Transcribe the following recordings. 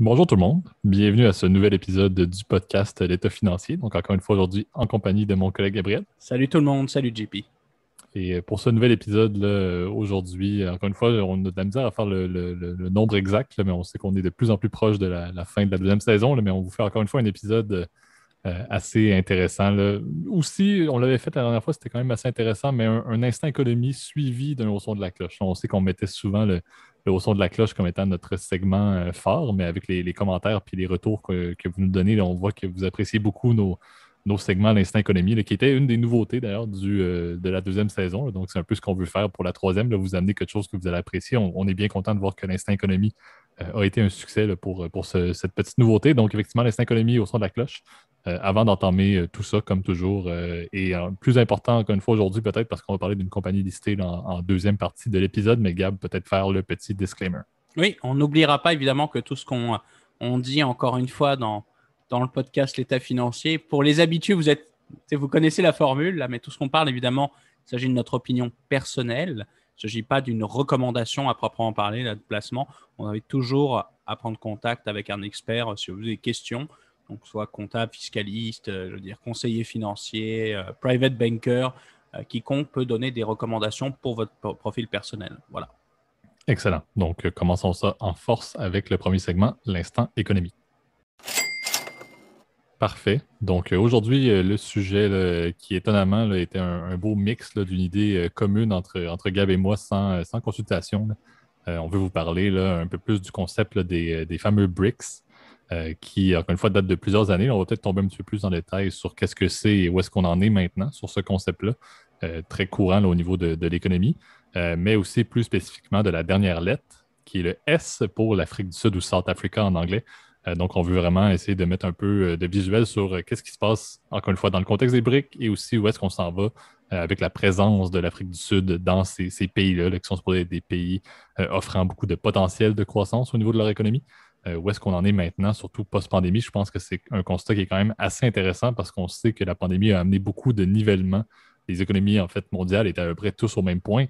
Bonjour tout le monde, bienvenue à ce nouvel épisode du podcast L'État financier. Donc encore une fois aujourd'hui en compagnie de mon collègue Gabriel. Salut tout le monde, salut JP. Et pour ce nouvel épisode aujourd'hui, encore une fois, on a de la misère à faire le, nombre exact, mais on sait qu'on est de plus en plus proche de la, fin de la deuxième saison, mais on vous fait encore une fois un épisode euh, assez intéressant. Aussi, on l'avait fait la dernière fois, c'était quand même assez intéressant, mais un, instant économie suivi d'un son de la cloche. On sait qu'on mettait souvent le, euh, au son de la cloche comme étant notre segment fort, euh, mais avec les, commentaires puis les retours que, vous nous donnez, on voit que vous appréciez beaucoup nos, segments l'instinct l'instant économie, qui était une des nouveautés d'ailleurs euh, de la deuxième saison. donc, c'est un peu ce qu'on veut faire pour la troisième, vous amener quelque chose que vous allez apprécier. On, est bien content de voir que l'Instinct économie a été un succès pour, pour cette petite nouveauté. Donc, effectivement, l'Instinct économie au son de la cloche, euh, avant d'entamer euh, tout ça, comme toujours. Euh, et plus important, encore une fois, aujourd'hui, peut-être parce qu'on va parler d'une compagnie listée en, deuxième partie de l'épisode, mais Gab, peut-être faire le petit disclaimer. Oui, on n'oubliera pas évidemment que tout ce qu'on on dit encore une fois dans, dans le podcast L'État financier, pour les habitués, vous, êtes, vous connaissez la formule, là, mais tout ce qu'on parle, évidemment, il s'agit de notre opinion personnelle. Il ne s'agit pas d'une recommandation à proprement parler là, de placement. On invite toujours à prendre contact avec un expert si vous avez des questions, donc soit comptable, fiscaliste, euh, je veux dire conseiller financier, euh, private banker, euh, quiconque peut donner des recommandations pour votre profil personnel. Voilà. Excellent. Donc, commençons ça en force avec le premier segment, l'instant économique. Parfait. Donc aujourd'hui, le sujet qui étonnamment était un, beau mix d'une idée commune entre, entre Gab et moi sans, consultation. on veut vous parler un peu plus du concept des, fameux BRICS, euh, qui, encore une fois, date de plusieurs années. On va peut-être tomber un petit peu plus en détail sur qu'est-ce que c'est et où est-ce qu'on en est maintenant sur ce concept-là, euh, très courant au niveau de, l'économie, euh, mais aussi plus spécifiquement de la dernière lettre, qui est le S pour l'Afrique du Sud ou South Africa en anglais. donc, on veut vraiment essayer de mettre un peu de visuel sur qu'est-ce qui se passe, encore une fois, dans le contexte des briques et aussi où est-ce qu'on s'en va avec la présence de l'Afrique du Sud dans ces, pays-là, qui sont supposés des pays offrant beaucoup de potentiel de croissance au niveau de leur économie. Euh, où est-ce qu'on en est maintenant, surtout post-pandémie. Je pense que c'est un constat qui est quand même assez intéressant parce qu'on sait que la pandémie a amené beaucoup de nivellement. Les économies en fait mondiales étaient à peu près tous au même point.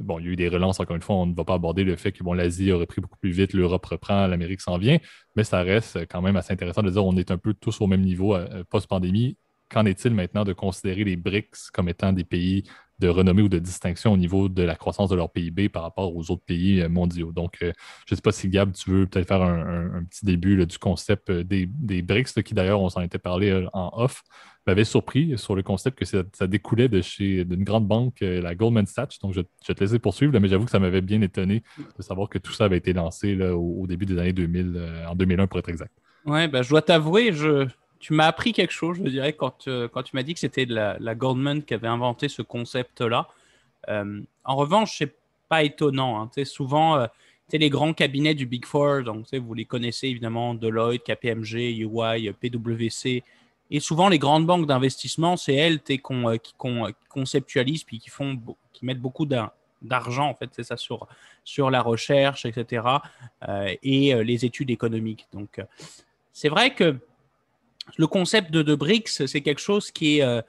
Bon, il y a eu des relances, encore une fois, on ne va pas aborder le fait que bon, l'Asie aurait pris beaucoup plus vite, l'Europe reprend, l'Amérique s'en vient, mais ça reste quand même assez intéressant de dire on est un peu tous au même niveau euh, euh, post-pandémie. Qu'en est-il maintenant de considérer les BRICS comme étant des pays de renommée ou de distinction au niveau de la croissance de leur PIB par rapport aux autres pays euh, mondiaux. Donc, euh, je ne sais pas si Gab, tu veux peut-être faire un, petit début du concept euh, des, BRICS, qui d'ailleurs, on s'en était parlé en off, m'avait surpris sur le concept que ça, découlait de chez d'une grande banque, la Goldman Sachs. Donc, je, te laisser poursuivre, mais j'avoue que ça m'avait bien étonné de savoir que tout ça avait été lancé au, début des années 2000, en 2001 pour être exact. Oui, ben, je dois t'avouer, je, tu m'as appris quelque chose, je dirais, quand, euh, quand tu m'as dit que c'était la, Goldman qui avait inventé ce concept-là. Euh, en revanche, c'est pas étonnant. Hein. Souvent, euh, les grands cabinets du Big Four, donc, vous les connaissez évidemment, Deloitte, KPMG, EY, PwC, et souvent les grandes banques d'investissement, c'est elles euh, qui, con, conceptualisent puis qui, font, qui mettent beaucoup d'argent, en fait, c'est ça, sur, sur la recherche, etc., et les études économiques. Donc, c'est vrai que le concept de, de BRICS, c'est quelque chose qui est, euh,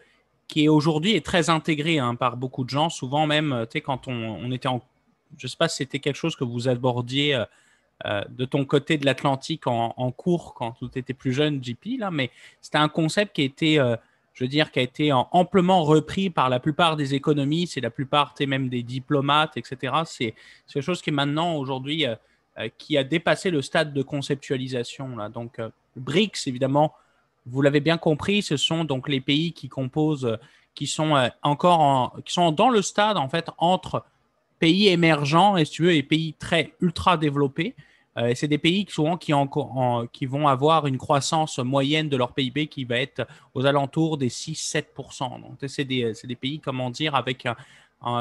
aujourd'hui est très intégré hein, par beaucoup de gens. Souvent même, euh, tu sais, quand on, était en... Je ne sais pas si c'était quelque chose que vous abordiez euh, de ton côté de l'Atlantique en, cours quand tu étais plus jeune, JP, là, mais c'était un concept qui était... je veux dire, qui a été amplement repris par la plupart des économies, c'est la plupart, tu même des diplomates, etc. C'est quelque chose qui est maintenant, aujourd'hui, qui a dépassé le stade de conceptualisation. Donc, BRICS, évidemment, vous l'avez bien compris, ce sont donc les pays qui composent, qui sont euh, encore en, qui sont dans le stade en fait entre pays émergents et tu veux, et pays très ultra développés. Euh, et c'est des pays souvent qui, qui, vont avoir une croissance moyenne de leur PIB qui va être aux alentours des 6-7%. Donc, c'est des, des, pays, comment dire, avec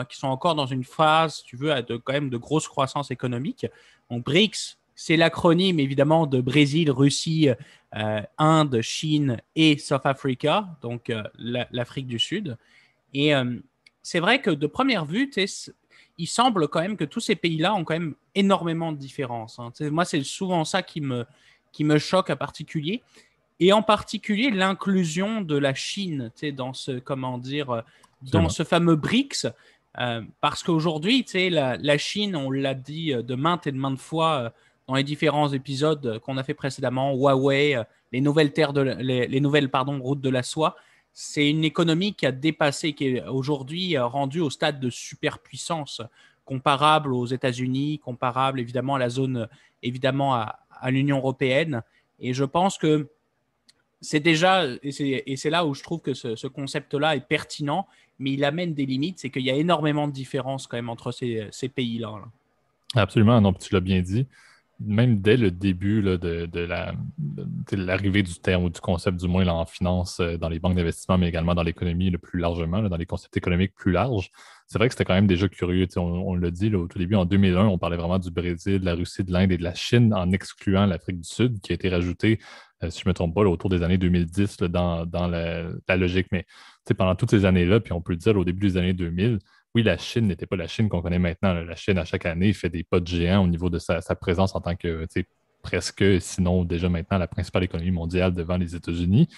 qui sont encore dans une phase, tu veux, de, quand même de grosse croissance économique. Donc, BRICS, c'est l'acronyme évidemment de Brésil, Russie, euh, Inde, Chine et South Africa, donc euh, l'Afrique du Sud. Et euh, c'est vrai que de première vue, il semble quand même que tous ces pays-là ont quand même énormément de différences. Hein. Moi, c'est souvent ça qui me, qui me choque en particulier. Et en particulier l'inclusion de la Chine dans ce, comment dire, dans ce fameux BRICS. parce qu'aujourd'hui, la, la Chine, on l'a dit de maintes et de maintes fois dans les différents épisodes qu'on a fait précédemment, Huawei, euh, les nouvelles, terres de, les, nouvelles pardon, routes de la soie, c'est une économie qui a dépassé, qui est aujourd'hui euh, rendue au stade de superpuissance, comparable aux États-Unis, comparable évidemment à la zone, évidemment à, l'Union européenne. Et je pense que c'est déjà, et c'est là où je trouve que ce, concept-là est pertinent, mais il amène des limites, c'est qu'il y a énormément de différences quand même entre ces, pays-là. Absolument, non, tu l'as bien dit même dès le début de, l'arrivée du terme ou du concept, du moins en finance, euh, dans les banques d'investissement, mais également dans l'économie le plus largement, dans les concepts économiques plus larges, c'est vrai que c'était quand même déjà curieux. On, l'a le dit au tout début, en 2001, on parlait vraiment du Brésil, de la Russie, de l'Inde et de la Chine, en excluant l'Afrique du Sud, qui a été rajoutée, euh, si je ne me trompe pas, autour des années 2010 dans, la, la, logique. Mais pendant toutes ces années-là, puis on peut le dire au début des années 2000, oui, la Chine n'était pas la Chine qu'on connaît maintenant. La Chine, à chaque année, fait des pas de géant au niveau de sa, présence en tant que presque, sinon déjà maintenant, la principale économie mondiale devant les États-Unis.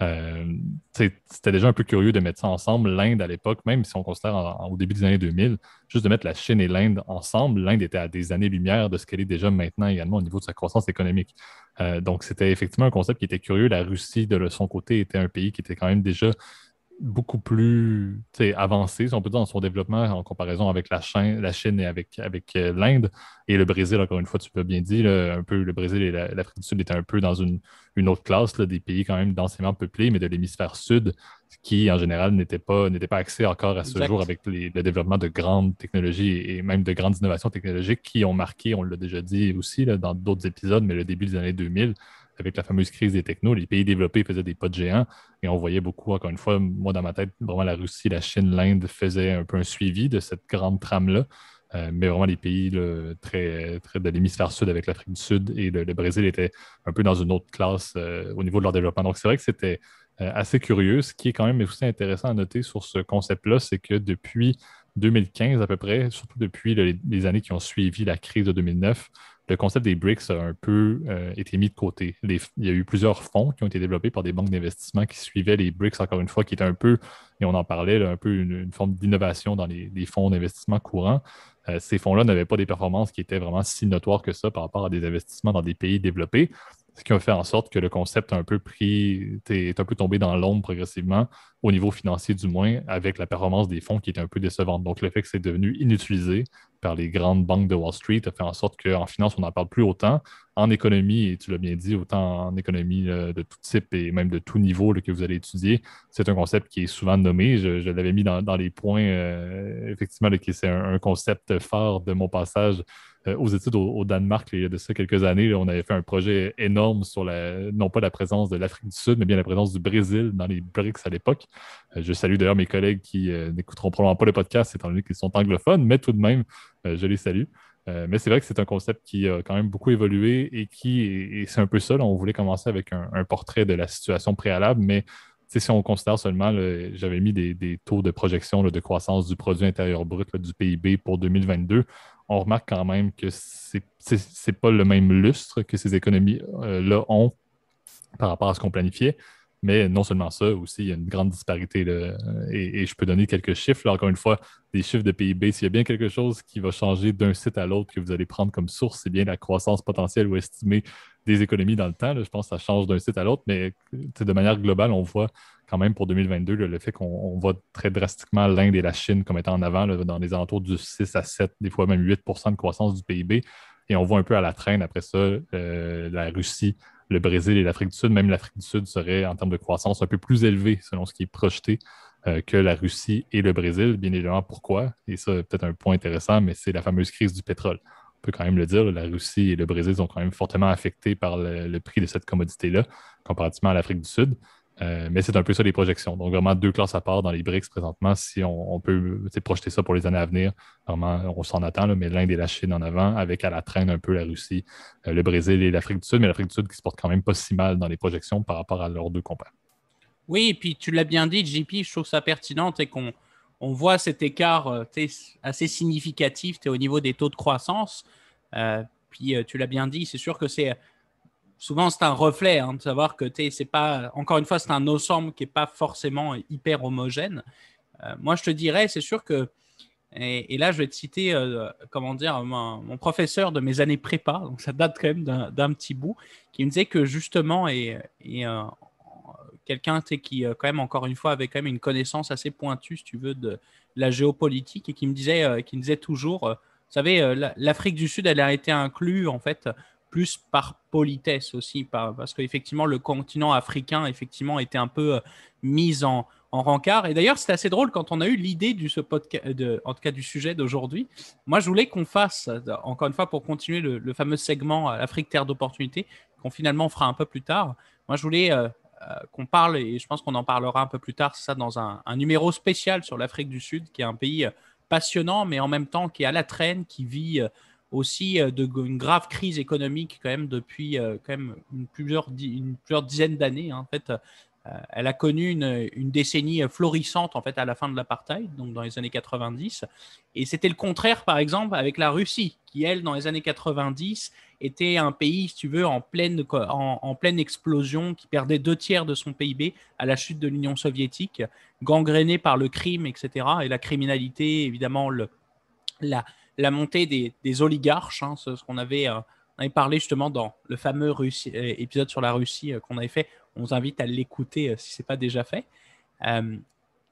Euh, c'était déjà un peu curieux de mettre ça ensemble. L'Inde à l'époque, même si on considère au début des années 2000, juste de mettre la Chine et l'Inde ensemble, l'Inde était à des années-lumière de ce qu'elle est déjà maintenant également au niveau de sa croissance économique. Euh, donc, c'était effectivement un concept qui était curieux. La Russie, de son côté, était un pays qui était quand même déjà beaucoup plus avancé, si on peut dire, dans son développement en comparaison avec la Chine, la Chine et avec, avec euh, l'Inde. Et le Brésil, encore une fois, tu peux bien dire, un peu, le Brésil et l'Afrique du Sud étaient un peu dans une, une autre classe, des pays quand même densément peuplés, mais de l'hémisphère sud, qui en général n'était pas, n'était pas accès encore à ce jour avec le développement de grandes technologies et même de grandes innovations technologiques qui ont marqué, on l'a déjà dit aussi dans d'autres épisodes, mais le début des années 2000, avec la fameuse crise des technos, les pays développés faisaient des pas de géants et on voyait beaucoup, encore une fois, moi dans ma tête, vraiment la Russie, la Chine, l'Inde faisaient un peu un suivi de cette grande trame-là. Euh, mais vraiment, les pays très, de l'hémisphère sud avec l'Afrique du Sud et le, Brésil étaient un peu dans une autre classe euh, au niveau de leur développement. Donc, c'est vrai que c'était euh, assez curieux. Ce qui est quand même aussi intéressant à noter sur ce concept-là, c'est que depuis 2015 à peu près, surtout depuis les années qui ont suivi la crise de 2009, le concept des BRICS a un peu euh, été mis de côté. il y a eu plusieurs fonds qui ont été développés par des banques d'investissement qui suivaient les BRICS, encore une fois, qui étaient un peu, et on en parlait, un peu une, forme d'innovation dans les, fonds d'investissement courants. Euh, ces fonds-là n'avaient pas des performances qui étaient vraiment si notoires que ça par rapport à des investissements dans des pays développés ce qui a fait en sorte que le concept a un peu pris, est un peu tombé dans l'ombre progressivement, au niveau financier du moins, avec la performance des fonds qui était un peu décevante. Donc le fait que c'est devenu inutilisé par les grandes banques de Wall Street a fait en sorte qu'en finance, on n'en parle plus autant. En économie, et tu l'as bien dit, autant en économie euh, de tout type et même de tout niveau que vous allez étudier, c'est un concept qui est souvent nommé. Je, l'avais mis dans, les points, euh, effectivement, qui c'est un, un concept fort de mon passage euh, aux études au, Danemark il y a de ça quelques années. on avait fait un projet énorme sur non pas la présence de l'Afrique du Sud, mais bien la présence du Brésil dans les BRICS à l'époque. Euh, je salue d'ailleurs mes collègues qui euh, n'écouteront probablement pas le podcast étant donné qu'ils sont anglophones, mais tout de même, je les salue. mais c'est vrai que c'est un concept qui a quand même beaucoup évolué et qui, et, c'est un peu ça, on voulait commencer avec un, portrait de la situation préalable, mais si on considère seulement, j'avais mis des, taux de projection de croissance du produit intérieur brut du PIB pour 2022, on remarque quand même que ce n'est pas le même lustre que ces économies-là euh, ont par rapport à ce qu'on planifiait. Mais non seulement ça, aussi, il y a une grande disparité. et, je peux donner quelques chiffres. encore une fois, des chiffres de PIB, s'il y a bien quelque chose qui va changer d'un site à l'autre que vous allez prendre comme source, c'est bien la croissance potentielle ou estimée des économies dans le temps. Je pense que ça change d'un site à l'autre, mais de manière globale, on voit quand même pour 2022 le fait qu'on voit très drastiquement l'Inde et la Chine comme étant en avant dans les alentours du 6 à 7, des fois même 8 de croissance du PIB. Et on voit un peu à la traîne après ça euh, la Russie, le Brésil et l'Afrique du Sud. Même l'Afrique du Sud serait en termes de croissance un peu plus élevée selon ce qui est projeté euh, que la Russie et le Brésil. Bien évidemment, pourquoi? Et ça, peut-être un point intéressant, mais c'est la fameuse crise du pétrole on peut quand même le dire, la Russie et le Brésil sont quand même fortement affectés par le, prix de cette commodité-là, comparativement à l'Afrique du Sud. Euh, mais c'est un peu ça les projections. Donc, vraiment deux classes à part dans les BRICS présentement. Si on, peut projeter ça pour les années à venir, vraiment, on s'en attend, mais l'Inde et la Chine en avant, avec à la traîne un peu la Russie, euh, le Brésil et l'Afrique du Sud, mais l'Afrique du Sud qui se porte quand même pas si mal dans les projections par rapport à leurs deux compères. Oui, puis tu l'as bien dit, JP, je trouve ça pertinent et qu'on on voit cet écart euh, assez significatif au niveau des taux de croissance. Euh, puis euh, tu l'as bien dit, c'est sûr que c'est souvent c'est un reflet hein, de savoir que c'est pas encore une fois c'est un ensemble qui est pas forcément hyper homogène. moi je te dirais c'est sûr que et, là je vais te citer comment dire mon, professeur de mes années prépa donc ça date quand même d'un petit bout qui me disait que justement et, quelqu'un qui, euh, quand même, encore une fois, avait quand même une connaissance assez pointue, si tu veux, de la géopolitique et qui me disait, euh, qui me disait toujours, euh, vous savez, l'Afrique du Sud, elle a été inclue, en fait, plus par politesse aussi, par, parce qu'effectivement, le continent africain, effectivement, était un peu mis en, en rencard. Et d'ailleurs, c'est assez drôle quand on a eu l'idée du ce podcast, de, en tout cas du sujet d'aujourd'hui. Moi, je voulais qu'on fasse, encore une fois, pour continuer le, fameux segment Afrique terre d'opportunité, qu'on finalement fera un peu plus tard. Moi, je voulais euh, qu'on parle, et je pense qu'on en parlera un peu plus tard, ça, dans un, numéro spécial sur l'Afrique du Sud, qui est un pays euh, passionnant, mais en même temps qui est à la traîne, qui vit euh, aussi de, une grave crise économique quand même depuis quand même plusieurs, dizaines d'années. Hein. en fait, euh, elle a connu une, décennie euh, florissante en fait à la fin de l'apartheid, donc dans les années 90. Et c'était le contraire, par exemple, avec la Russie, qui elle, dans les années 90, était un pays, si tu veux, en pleine, en, pleine explosion, qui perdait deux tiers de son PIB à la chute de l'Union soviétique, gangréné par le crime, etc. Et la criminalité, évidemment, le, la, montée des, oligarches, hein, ce, qu'on euh, avait, parlé justement dans le fameux épisode sur la Russie qu'on avait fait on vous invite à l'écouter euh, si ce n'est pas déjà fait. Euh,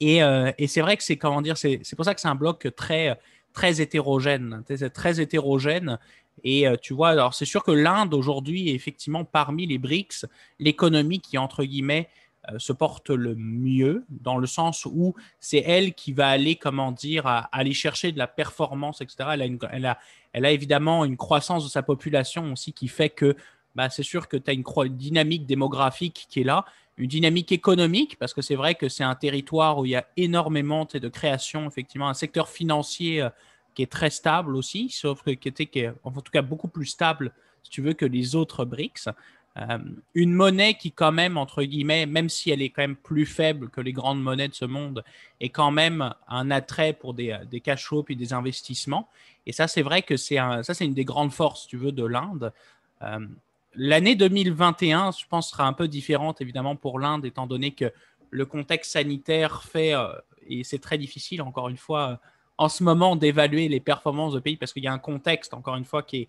euh, et, c'est vrai que c'est comment dire, c'est pour ça que c'est un bloc très très hétérogène, hein, très hétérogène. Et tu vois, alors c'est sûr que l'Inde aujourd'hui est effectivement parmi les BRICS l'économie qui entre guillemets se porte le mieux, dans le sens où c'est elle qui va aller, comment dire, aller chercher de la performance, etc. elle a, évidemment une croissance de sa population aussi qui fait que bah, c'est sûr que tu as une dynamique démographique qui est là, une dynamique économique, parce que c'est vrai que c'est un territoire où il y a énormément de création, effectivement, un secteur financier euh, qui est très stable aussi, sauf que qui, était, en tout cas beaucoup plus stable, si tu veux, que les autres BRICS. Euh, une monnaie qui, quand même, entre guillemets, même si elle est quand même plus faible que les grandes monnaies de ce monde, est quand même un attrait pour des, euh, des cash puis des investissements. Et ça, c'est vrai que c'est un, ça, c'est une des grandes forces, tu veux, de l'Inde. L'année 2021, je pense, sera un peu différente, évidemment, pour l'Inde, étant donné que le contexte sanitaire fait, euh, et c'est très difficile, encore une fois, euh, en ce moment, d'évaluer les performances de pays, parce qu'il y a un contexte, encore une fois, qui est,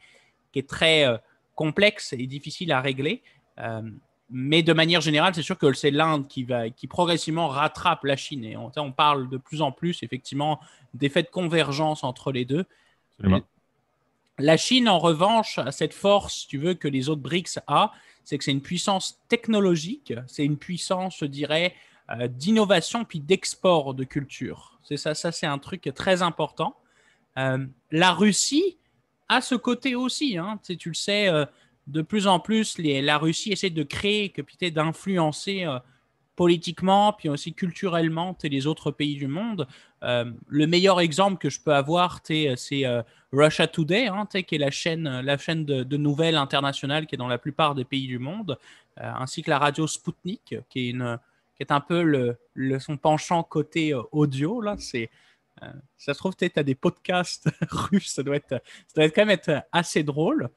qui est très euh, complexe et difficile à régler. mais de manière générale, c'est sûr que c'est l'Inde qui, va, qui progressivement rattrape la Chine. Et on, on parle de plus en plus, effectivement, d'effets de convergence entre les deux. La Chine, en revanche, a cette force, tu veux, que les autres BRICS a, c'est que c'est une puissance technologique, c'est une puissance, je dirais, euh, d'innovation puis d'export de culture. C'est ça, ça c'est un truc très important. Euh, la Russie a ce côté aussi, hein. tu, le sais, euh, de plus en plus, la Russie essaie de créer, d'influencer politiquement, puis aussi culturellement, t'es les autres pays du monde. Euh, le meilleur exemple que je peux avoir, euh, c'est euh, Russia Today, hein, qui est la chaîne, la chaîne de, nouvelles internationales qui est dans la plupart des pays du monde, ainsi que la radio Sputnik, qui est, une, qui est un peu le, son penchant côté audio. Là, c'est, ça se trouve, tu as des podcasts russes, ça doit, être, quand même être assez drôle.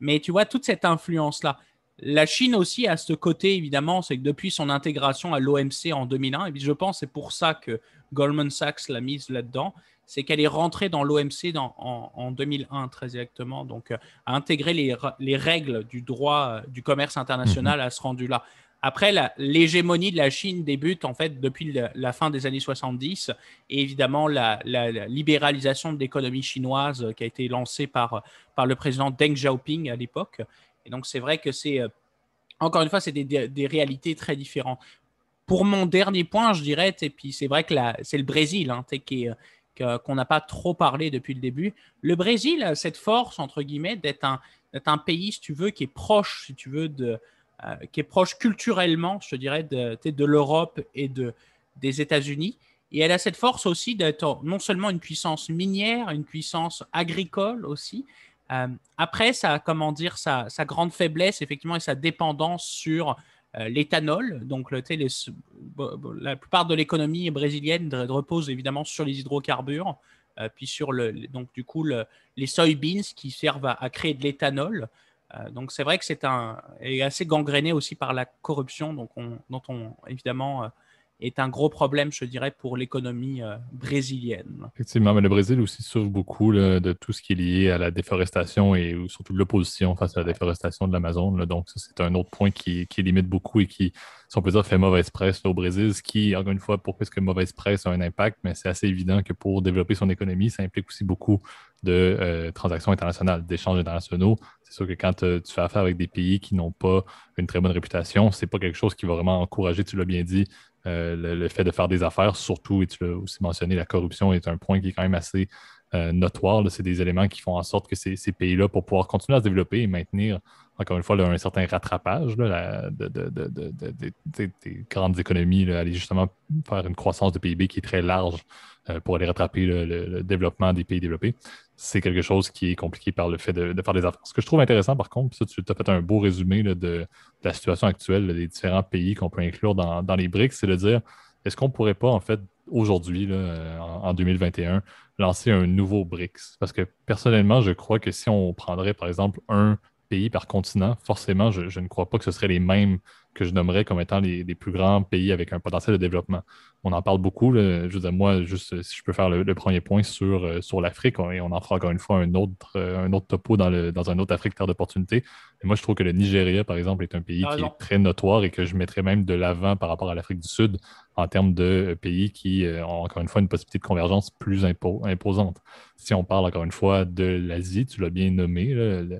Mais tu vois, toute cette influence-là. La Chine aussi à ce côté, évidemment, c'est que depuis son intégration à l'OMC en 2001, et je pense c'est pour ça que Goldman Sachs l'a mise là-dedans, c'est qu'elle est rentrée dans l'OMC en, en, 2001 très exactement, donc euh, a intégré les, règles du droit euh, du commerce international mhm. à ce rendu-là. Après, l'hégémonie de la Chine débute en fait depuis la fin des années 70 et évidemment la, libéralisation de l'économie chinoise euh, qui a été lancée par, par le président Deng Xiaoping à l'époque et donc, c'est vrai que c'est, euh, encore une fois, c'est des, réalités très différentes. Pour mon dernier point, je dirais, et puis c'est vrai que c'est le Brésil hein, euh, qu'on n'a pas trop parlé depuis le début. Le Brésil a cette force, entre guillemets, d'être un, un, pays, si tu veux, qui est proche, si tu veux, de, euh, qui est proche culturellement, je dirais, de, de l'Europe et de, des États-Unis. Et elle a cette force aussi d'être non seulement une puissance minière, une puissance agricole aussi, euh, après, ça, comment dire, sa, grande faiblesse, effectivement, et sa dépendance sur euh, l'éthanol. Donc, le, la plupart de l'économie brésilienne repose évidemment sur les hydrocarbures, euh, puis sur le, donc du coup les soybeans qui servent à, créer de l'éthanol. donc, c'est vrai que c'est un est assez gangréné aussi par la corruption, donc dont on évidemment est un gros problème, je dirais, pour l'économie euh, brésilienne. Effectivement, mais le Brésil aussi souffre beaucoup de tout ce qui est lié à la déforestation et surtout de l'opposition face à la déforestation de l'Amazon. Donc, c'est un autre point qui, limite beaucoup et qui, si plusieurs fait mauvaise presse au Brésil, ce qui, encore une fois, pourquoi est-ce que mauvaise presse a un impact, mais c'est assez évident que pour développer son économie, ça implique aussi beaucoup de euh, transactions internationales, d'échanges internationaux. C'est sûr que quand euh, tu fais affaire avec des pays qui n'ont pas une très bonne réputation, c'est pas quelque chose qui va vraiment encourager, tu l'as bien dit, euh, le, le, fait de faire des affaires, surtout, et tu l'as aussi mentionné, la corruption est un point qui est quand même assez euh, notoire, notoires. C'est des éléments qui font en sorte que ces, pays-là, pour pouvoir continuer à se développer et maintenir, encore une fois, un certain rattrapage de, des grandes économies, aller justement faire une croissance de PIB qui est très large euh, pour aller rattraper le, développement des pays développés, c'est quelque chose qui est compliqué par le fait de, faire des affaires. Ce que je trouve intéressant, par contre, ça, tu as fait un beau résumé de, la situation actuelle des différents pays qu'on peut inclure dans, les BRICS, c'est de dire est-ce qu'on pourrait pas, en fait, aujourd'hui, en 2021, lancer un nouveau BRICS. Parce que personnellement, je crois que si on prendrait, par exemple, un pays par continent, forcément, je, ne crois pas que ce serait les mêmes que je nommerais comme étant les, plus grands pays avec un potentiel de développement. On en parle beaucoup. Je moi, juste euh, si je peux faire le, premier point sur, euh, sur l'Afrique, et on en fera encore une fois un autre, euh, un autre topo dans, dans un autre Afrique Terre d'opportunité. Moi, je trouve que le Nigeria, par exemple, est un pays ah qui est très notoire et que je mettrais même de l'avant par rapport à l'Afrique du Sud en termes de pays qui ont encore une fois une possibilité de convergence plus imposante. Si on parle encore une fois de l'Asie, tu l'as bien nommé,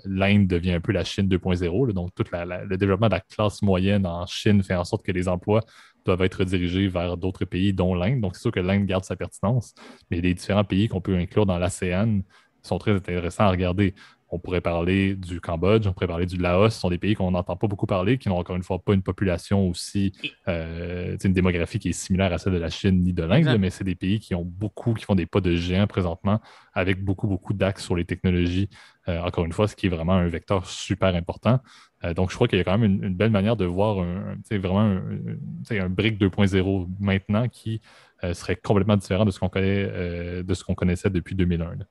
l'Inde devient un peu la Chine 2.0, donc tout le développement de la classe moyenne en Chine fait en sorte que les emplois doivent être dirigés vers d'autres pays, dont l'Inde. Donc, c'est sûr que l'Inde garde sa pertinence, mais les différents pays qu'on peut inclure dans l'ASEAN sont très intéressants à regarder. On pourrait parler du Cambodge, on pourrait parler du Laos. Ce sont des pays qu'on n'entend pas beaucoup parler, qui n'ont encore une fois pas une population aussi, euh, une démographie qui est similaire à celle de la Chine ni de l'Inde, mais c'est des pays qui ont beaucoup, qui font des pas de géants présentement, avec beaucoup, beaucoup d'axes sur les technologies. Euh, encore une fois, ce qui est vraiment un vecteur super important. Euh, donc, je crois qu'il y a quand même une, belle manière de voir un, vraiment un, un brick 2.0 maintenant qui euh, serait complètement différent de ce qu'on connaît, euh, de ce qu'on connaissait depuis 2001. Tu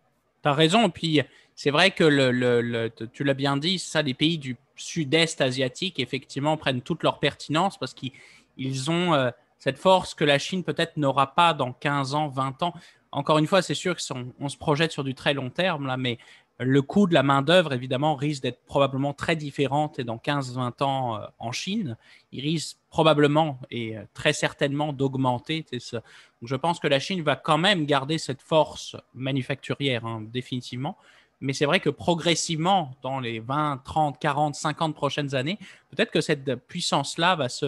as raison. Puis, c'est vrai que le, tu l'as bien dit, ça, les pays du sud-est asiatique, effectivement, prennent toute leur pertinence parce qu'ils ont cette force que la Chine peut-être n'aura pas dans 15 ans, 20 ans encore une fois, c'est sûr qu'on on se projette sur du très long terme, là, mais le coût de la main-d'œuvre, évidemment, risque d'être probablement très différent et dans 15-20 ans euh, en Chine, il risque probablement et euh, très certainement d'augmenter. Je pense que la Chine va quand même garder cette force manufacturière, hein, définitivement. Mais c'est vrai que progressivement, dans les 20, 30, 40, 50 prochaines années, peut-être que cette puissance-là va se,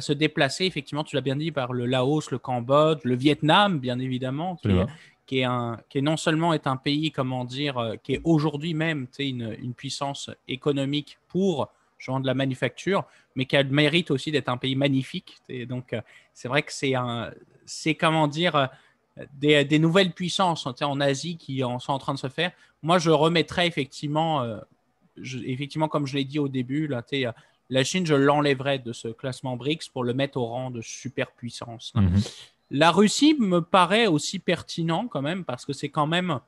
se déplacer, effectivement, tu l'as bien dit, par le Laos, le Cambodge, le Vietnam, bien évidemment, qui est, un, qui est non seulement est un pays, comment dire, euh, qui est aujourd'hui même une, une, puissance économique pour genre de la manufacture, mais qui a le mérite aussi d'être un pays magnifique. Et donc, euh, c'est vrai que c'est un, c'est comment dire, euh, des, nouvelles puissances en Asie qui en sont en train de se faire. Moi, je remettrais effectivement, effectivement, comme je l'ai dit au début, là, la Chine, je l'enlèverais de ce classement BRICS pour le mettre au rang de superpuissance. puissance la Russie me paraît aussi pertinent quand même parce que c'est quand même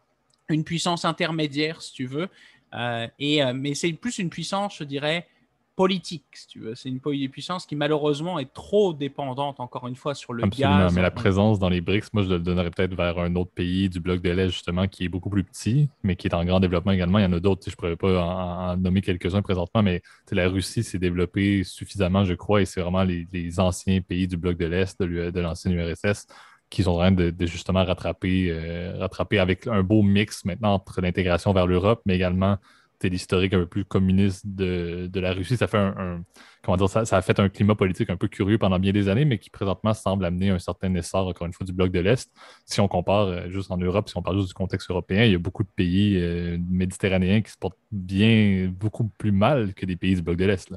une puissance intermédiaire, si tu veux. Euh, et, euh, mais c'est plus une puissance, je dirais, politique, si tu veux. C'est une puissance qui malheureusement est trop dépendante, encore une fois, sur le Absolument, gaz. Mais la présence dans les BRICS, moi, je le donnerais peut-être vers un autre pays du bloc de l'Est, justement, qui est beaucoup plus petit, mais qui est en grand développement également. Il y en a d'autres, je ne pourrais pas en, nommer quelques-uns présentement, mais la Russie s'est développée suffisamment, je crois, et c'est vraiment les, anciens pays du bloc de l'Est, de l'ancienne URSS, qui sont en train de, justement rattraper, euh, rattraper avec un beau mix maintenant entre l'intégration vers l'Europe, mais également c'était l'historique un peu plus communiste de, de la Russie. Ça fait un, comment dire, ça, ça, a fait un climat politique un peu curieux pendant bien des années, mais qui présentement semble amener un certain essor, encore une fois, du bloc de l'Est. Si on compare euh, juste en Europe, si on parle juste du contexte européen, il y a beaucoup de pays euh, méditerranéens qui se portent bien, beaucoup plus mal que des pays du bloc de l'Est.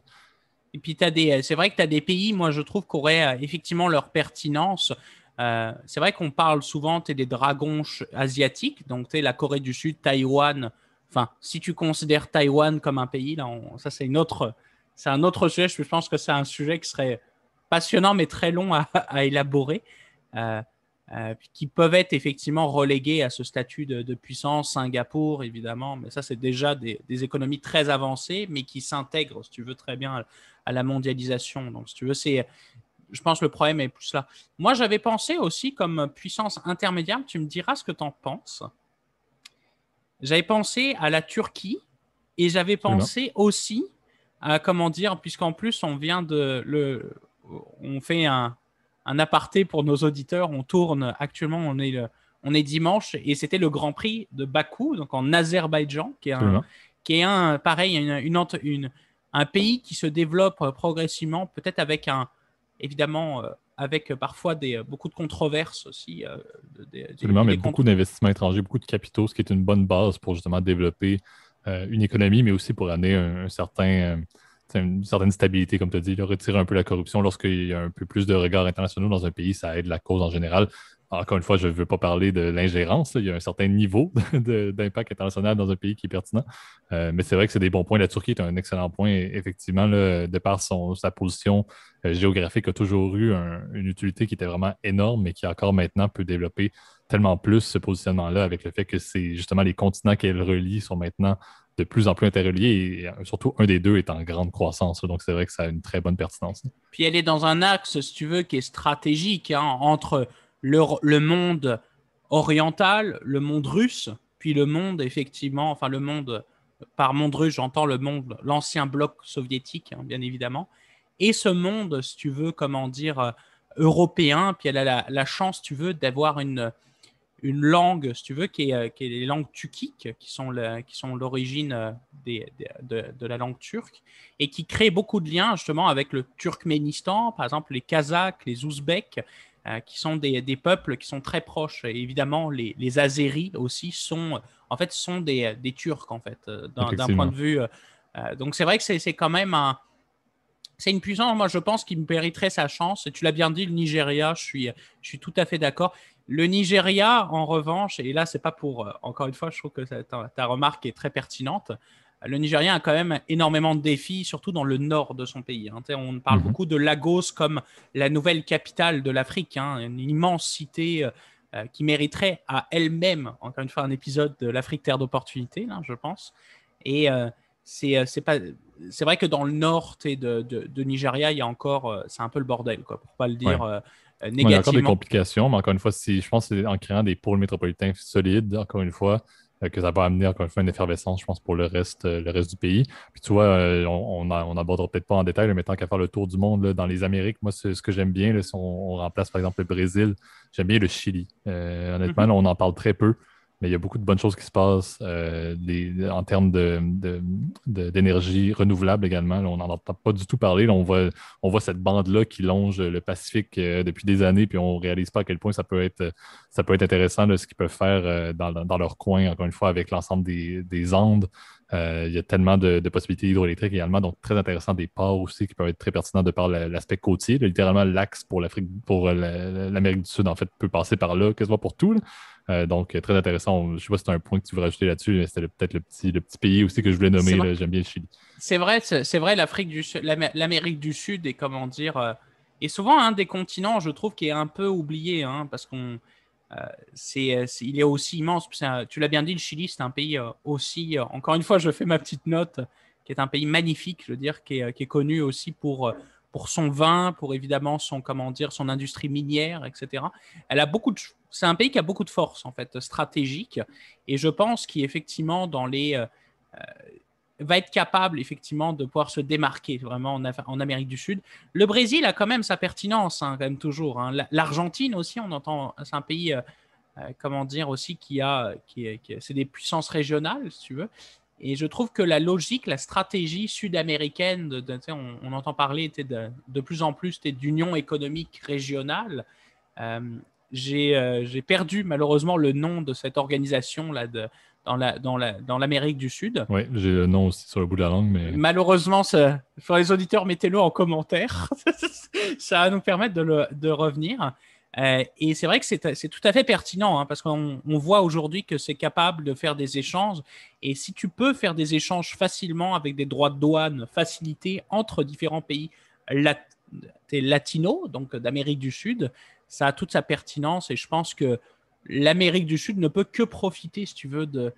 Et puis, c'est vrai que tu as des pays, moi, je trouve, qu'auraient euh, effectivement leur pertinence. c'est vrai qu'on parle souvent des dragons asiatiques, donc la Corée du Sud, Taïwan, Enfin, si tu considères Taïwan comme un pays, là, ça c'est une autre, c'est un autre sujet. Je pense que c'est un sujet qui serait passionnant mais très long à, élaborer, euh, euh, qui peuvent être effectivement relégués à ce statut de, puissance. Singapour, évidemment, mais ça c'est déjà des, économies très avancées, mais qui s'intègrent, si tu veux, très bien à, la mondialisation. Donc, si tu veux, c'est je pense que le problème est plus là. Moi, j'avais pensé aussi comme puissance intermédiaire, tu me diras ce que tu en penses, j'avais pensé à la Turquie et j'avais pensé aussi à comment dire, puisqu'en plus on vient de le, on fait un, aparté pour nos auditeurs. On tourne actuellement, on est on est dimanche et c'était le Grand Prix de Bakou, donc en Azerbaïdjan, qui est un, qui est un pareil une, une, un pays qui se développe progressivement, peut-être avec un évidemment euh, avec euh, parfois euh, beaucoup de controverses aussi. Euh, Absolument, mais beaucoup d'investissements étrangers, beaucoup de capitaux, ce qui est une bonne base pour justement développer une économie, mais aussi pour amener un certain une certaine stabilité, comme tu as dit, retirer un peu la corruption lorsqu'il y a un peu plus de regards internationaux dans un pays, ça aide la cause en général. Encore une fois, je ne veux pas parler de l'ingérence. Il y a un certain niveau d'impact international dans un pays qui est pertinent. Euh, mais c'est vrai que c'est des bons points. La Turquie est un excellent point, effectivement, de par son, sa position euh, géographique, a toujours eu une utilité qui était vraiment énorme, mais qui encore maintenant peut développer tellement plus ce positionnement-là avec le fait que c'est justement les continents qu'elle relie sont maintenant de plus en plus interreliés et euh, surtout un des deux est en grande croissance. Donc c'est vrai que ça a une très bonne pertinence. Puis elle est dans un axe, si tu veux, qui est stratégique hein, entre le, monde oriental, le monde russe, puis le monde effectivement, enfin le monde par monde russe, j'entends le monde, l'ancien bloc soviétique, hein, bien évidemment, et ce monde, si tu veux, comment dire, euh, européen. Puis elle a la, la chance, si tu veux, d'avoir une une langue, si tu veux, qui est, euh, les langues tukiques, qui sont l'origine euh, de, la langue turque, et qui crée beaucoup de liens justement avec le Turkménistan, par exemple les Kazakhs, les Ouzbeks, euh, qui sont des, peuples qui sont très proches. Et évidemment, les, les Azéris aussi sont, en fait, sont des, Turcs, en fait, d'un point de vue. donc c'est vrai que c'est quand même un c'est une puissance, moi, je pense, qui mériterait sa chance. Et tu l'as bien dit, le Nigeria, je suis, je suis tout à fait d'accord. Le Nigeria, en revanche, et là, c'est pas pour. Euh, encore une fois, je trouve que ta, remarque est très pertinente. Le Nigeria a quand même énormément de défis, surtout dans le nord de son pays. Hein. On parle mhm. beaucoup de Lagos comme la nouvelle capitale de l'Afrique, hein. une immense cité euh, qui mériterait à elle-même, encore une fois, un épisode de l'Afrique terre d'opportunité, je pense. Et euh, c'est, c'est pas c'est vrai que dans le nord de, de, Nigeria, il y a encore, euh, c'est un peu le bordel, quoi, pour pas le dire négativement. Euh, il y a encore des complications, mais encore une fois, si, je pense que c'est en créant des pôles métropolitains solides, encore une fois, euh, que ça va amener encore une fois une effervescence, je pense, pour le reste, le reste du pays. Puis tu vois, on n'abordera peut-être pas en détail, mais tant qu'à faire le tour du monde dans les Amériques, moi, ce que j'aime bien, si on, remplace par exemple le Brésil, j'aime bien le Chili. honnêtement, mhm. là, on en parle très peu mais il y a beaucoup de bonnes choses qui se passent euh, en termes d'énergie de, de, renouvelable également. on n'en entend pas du tout parler. on, voit, on voit cette bande-là qui longe le Pacifique euh, depuis des années, puis on ne réalise pas à quel point ça peut être, ça peut être intéressant là, ce qu'ils peuvent faire euh, dans, dans, leur coin, encore une fois, avec l'ensemble des, des, Andes, euh, il y a tellement de, possibilités hydroélectriques également, donc très intéressant des ports aussi qui peuvent être très pertinents de par l'aspect côtier. littéralement, l'axe pour l'Afrique, pour euh, l'Amérique du Sud, en fait, peut passer par là, qu'est-ce soit pour tout. Euh, donc, très intéressant. Je ne sais pas si tu un point que tu voudrais ajouter là-dessus, mais c'était peut-être le petit, le petit pays aussi que je voulais nommer. J'aime bien le Chili. C'est vrai, c'est vrai, l'Afrique du l'Amérique du Sud est comment dire est souvent un des continents, je trouve, qui est un peu oublié, hein, parce qu'on euh, c'est, il est aussi immense. tu l'as bien dit, le Chili, c'est un pays euh, aussi, euh, encore une fois, je fais ma petite note, qui est un pays magnifique, je veux dire, qui est, connu aussi pour, pour son vin, pour évidemment son, comment dire, son industrie minière, etc. Elle a beaucoup de, c'est un pays qui a beaucoup de force, en fait, stratégique. Et je pense qu'effectivement, dans les va être capable effectivement de pouvoir se démarquer vraiment en, Amérique du Sud. Le Brésil a quand même sa pertinence, hein, quand même toujours. Hein. L'Argentine aussi, on entend, c'est un pays, euh, euh, comment dire aussi, qui a, qui, c'est des puissances régionales, si tu veux. Et je trouve que la logique, la stratégie sud-américaine, on, entend parler de, de, plus en plus d'union économique régionale. Euh, j'ai perdu malheureusement le nom de cette organisation là de dans l'Amérique la, dans la, dans du Sud. Oui, j'ai le nom aussi sur le bout de la langue. mais Malheureusement, pour les auditeurs, mettez-le en commentaire. ça va nous permettre de, revenir. Euh, et c'est vrai que c'est tout à fait pertinent hein, parce qu'on voit aujourd'hui que c'est capable de faire des échanges. Et si tu peux faire des échanges facilement avec des droits de douane facilités entre différents pays lat latinos, donc d'Amérique du Sud, ça a toute sa pertinence. Et je pense que l'Amérique du Sud ne peut que profiter, si tu veux, de,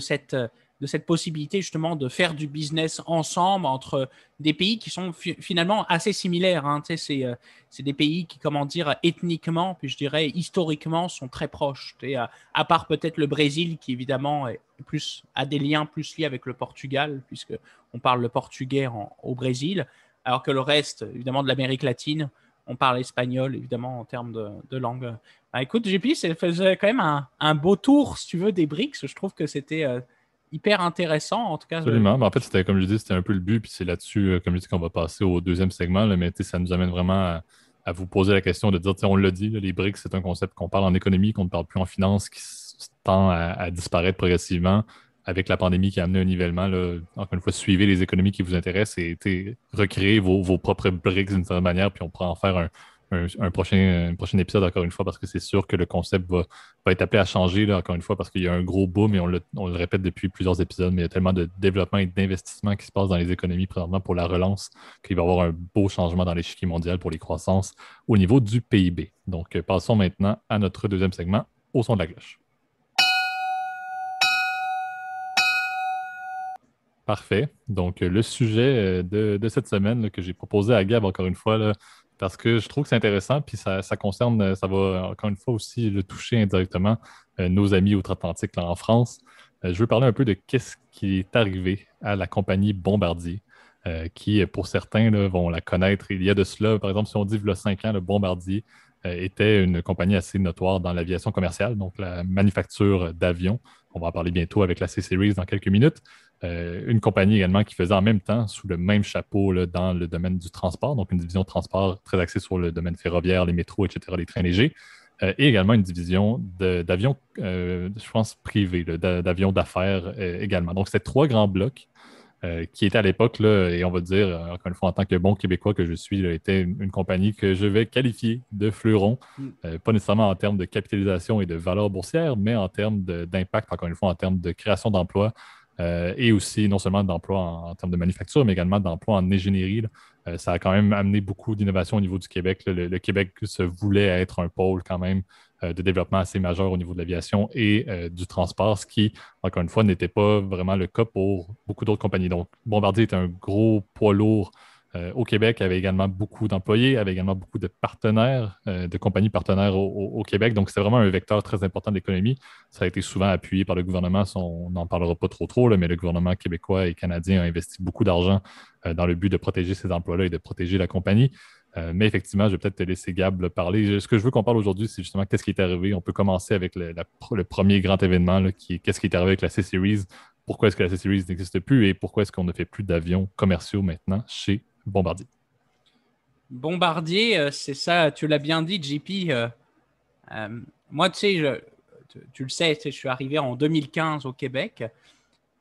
cette possibilité justement de faire du business ensemble entre des pays qui sont finalement assez similaires. Hein. Euh, c'est, des pays qui, comment dire, ethniquement, puis je dirais historiquement, sont très proches. Tu à, part peut-être le Brésil qui évidemment plus, a des liens plus liés avec le Portugal, puisqu'on parle le portugais au Brésil, alors que le reste, évidemment, de l'Amérique latine, on parle espagnol, évidemment, en termes de, langue. Bah, écoute, JP, ça faisait quand même un, beau tour, si tu veux, des BRICS. Je trouve que c'était euh, hyper intéressant, en tout cas. Absolument. Mais bah, en fait, c'était, comme je dis, c'était un peu le but. Puis c'est là-dessus, euh, comme je dis, qu'on va passer au deuxième segment. mais ça nous amène vraiment à, vous poser la question de dire, on l'a dit, les BRICS, c'est un concept qu'on parle en économie, qu'on ne parle plus en finance, qui tend à disparaître progressivement avec la pandémie qui a amené un nivellement, encore une fois, suivez les économies qui vous intéressent et recréez vos, propres briques d'une certaine manière, puis on pourra en faire un, prochain, épisode, encore une fois, parce que c'est sûr que le concept va, être appelé à changer, encore une fois, parce qu'il y a un gros boom et on le, on le, répète depuis plusieurs épisodes, mais il y a tellement de développement et d'investissement qui se passe dans les économies présentement pour la relance qu'il va y avoir un beau changement dans l'échiquier mondial pour les croissances au niveau du PIB. Donc, euh, passons maintenant à notre deuxième segment, au son de la cloche. Parfait. Donc, euh, le sujet euh, de, cette semaine que j'ai proposé à Gab, encore une fois, parce que je trouve que c'est intéressant, puis ça, concerne, euh, ça va encore une fois aussi le toucher indirectement nos amis outre-Atlantique en France. je veux parler un peu de qu'est-ce qui est arrivé à la compagnie Bombardier, qui, pour certains, vont la connaître. Il y a de cela, par exemple, si on dit a 5 ans, le Bombardier était une compagnie assez notoire dans l'aviation commerciale, donc la manufacture d'avions. On va en parler bientôt avec la C-Series dans quelques minutes. Euh, une compagnie également qui faisait en même temps, sous le même chapeau, dans le domaine du transport, donc une division de transport très axée sur le domaine ferroviaire, les métros, etc., les trains légers, euh, et également une division d'avions, euh, je pense, privés, d'avions d'affaires également. Donc, c'était trois grands blocs qui étaient à l'époque, et on va dire, encore une fois, en tant que bon Québécois que je suis, était une compagnie que je vais qualifier de fleuron, mm. pas nécessairement en termes de capitalisation et de valeur boursière, mais en termes d'impact, encore une fois, en termes de création d'emplois, euh, et aussi non seulement d'emplois en, termes de manufacture, mais également d'emplois en ingénierie. Euh, ça a quand même amené beaucoup d'innovations au niveau du Québec. Le, Québec se voulait être un pôle quand même euh, de développement assez majeur au niveau de l'aviation et du transport, ce qui, encore une fois, n'était pas vraiment le cas pour beaucoup d'autres compagnies. Donc, Bombardier est un gros poids lourd euh, au Québec avait également beaucoup d'employés, avait également beaucoup de partenaires, euh, de compagnies partenaires au, Québec. Donc, c'est vraiment un vecteur très important de l'économie. Ça a été souvent appuyé par le gouvernement. On n'en parlera pas trop trop, mais le gouvernement québécois et canadien a investi beaucoup d'argent euh, dans le but de protéger ces emplois-là et de protéger la compagnie. mais effectivement, je vais peut-être te laisser Gab parler. Ce que je veux qu'on parle aujourd'hui, c'est justement qu'est-ce qui est arrivé. On peut commencer avec le, premier grand événement, qui qu'est-ce qui est arrivé avec la C-Series. Pourquoi est-ce que la C-Series n'existe plus et pourquoi est-ce qu'on ne fait plus d'avions commerciaux maintenant chez Bombardier. Bombardier, euh, c'est ça, tu l'as bien dit, JP. Euh, euh, moi, tu sais, tu, le sais, je suis arrivé en 2015 au Québec.